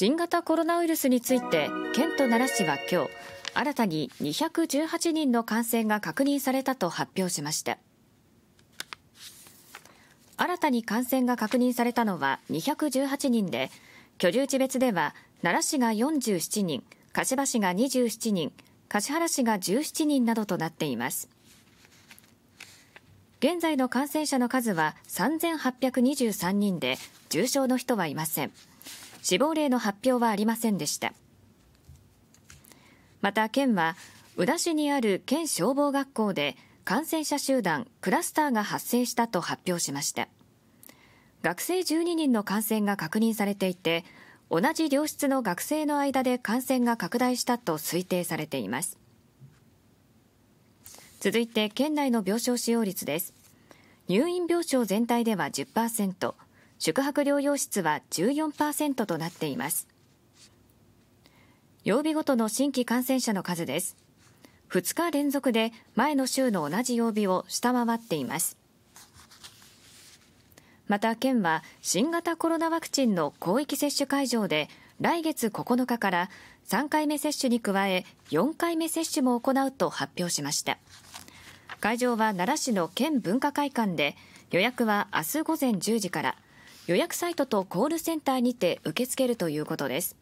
新型コロナウイルスについて県と奈良市は今日新たに218人の感染が確認されたと発表しました新たに感染が確認されたのは218人で居住地別では奈良市が47人柏市が27人橿原市が17人などとなっています現在の感染者の数は3823人で重症の人はいません。死亡例の発表はありませんでした。また県は、宇田市にある県消防学校で感染者集団クラスターが発生したと発表しました。学生12人の感染が確認されていて、同じ良質の学生の間で感染が拡大したと推定されています。続いて県内の病床使用率です。入院病床全体では10%、宿泊療養室は14%となっています。曜日ごとの新規感染者の数です。2日連続で前の週の同じ曜日を下回っています。また県は新型コロナワクチンの広域接種会場で来月9日から3回目接種に加え4回目接種も行うと発表しました会場は奈良市の県文化会館で予約は明日午前10時から予約サイトとコールセンターにて受け付けるということです。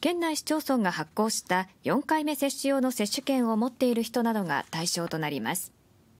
県内市町村が発行した4回目接種用の接種券を持っている人などが対象となります。